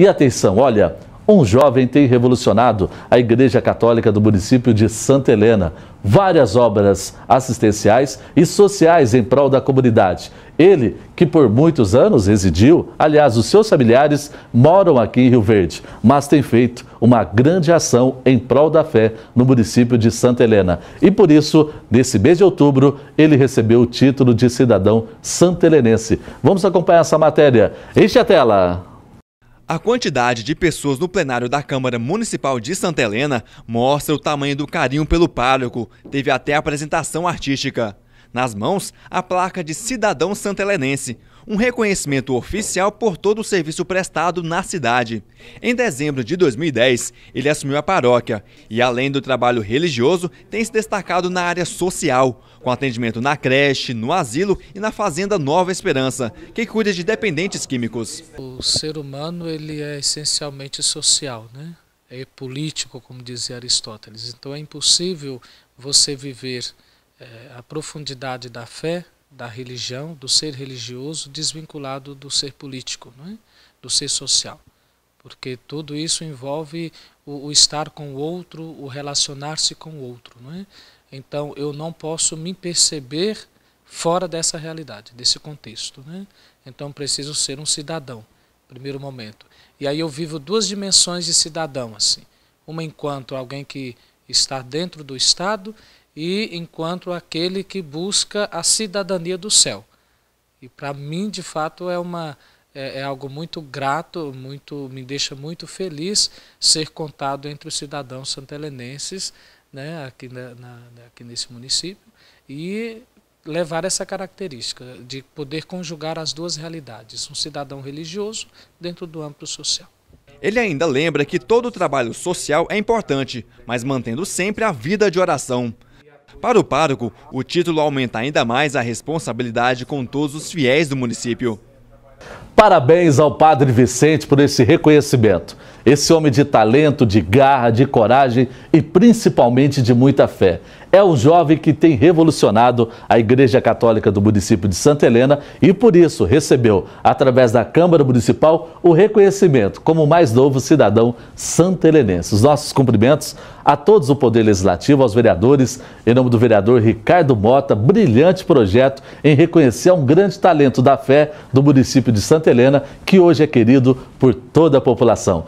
E atenção, olha, um jovem tem revolucionado a Igreja Católica do município de Santa Helena. Várias obras assistenciais e sociais em prol da comunidade. Ele, que por muitos anos residiu, aliás, os seus familiares moram aqui em Rio Verde, mas tem feito uma grande ação em prol da fé no município de Santa Helena. E por isso, nesse mês de outubro, ele recebeu o título de cidadão santelenense. Vamos acompanhar essa matéria. Enche a tela! A quantidade de pessoas no plenário da Câmara Municipal de Santa Helena mostra o tamanho do carinho pelo pároco. Teve até apresentação artística. Nas mãos, a placa de cidadão santelenense, um reconhecimento oficial por todo o serviço prestado na cidade. Em dezembro de 2010, ele assumiu a paróquia e, além do trabalho religioso, tem se destacado na área social, com atendimento na creche, no asilo e na Fazenda Nova Esperança, que cuida de dependentes químicos. O ser humano ele é essencialmente social, né? é político, como dizia Aristóteles. Então é impossível você viver é, a profundidade da fé, da religião, do ser religioso, desvinculado do ser político, é? do ser social. Porque tudo isso envolve o, o estar com o outro, o relacionar-se com o outro. Não é? Então eu não posso me perceber fora dessa realidade, desse contexto. Né? Então preciso ser um cidadão, primeiro momento. E aí eu vivo duas dimensões de cidadão, assim. Uma enquanto alguém que está dentro do Estado e enquanto aquele que busca a cidadania do céu. E para mim, de fato, é uma é, é, algo muito grato, muito me deixa muito feliz ser contado entre os cidadãos santelenenses né, aqui, na, na, né, aqui nesse município e levar essa característica de poder conjugar as duas realidades, um cidadão religioso dentro do âmbito social. Ele ainda lembra que todo o trabalho social é importante, mas mantendo sempre a vida de oração. Para o pároco, o título aumenta ainda mais a responsabilidade com todos os fiéis do município. Parabéns ao Padre Vicente por esse reconhecimento. Esse homem de talento, de garra, de coragem e principalmente de muita fé. É um jovem que tem revolucionado a Igreja Católica do município de Santa Helena e por isso recebeu, através da Câmara Municipal, o reconhecimento como o mais novo cidadão santelenense. Os nossos cumprimentos a todos o Poder Legislativo, aos vereadores, em nome do vereador Ricardo Mota, brilhante projeto em reconhecer um grande talento da fé do município de Santa Helena, que hoje é querido por toda a população.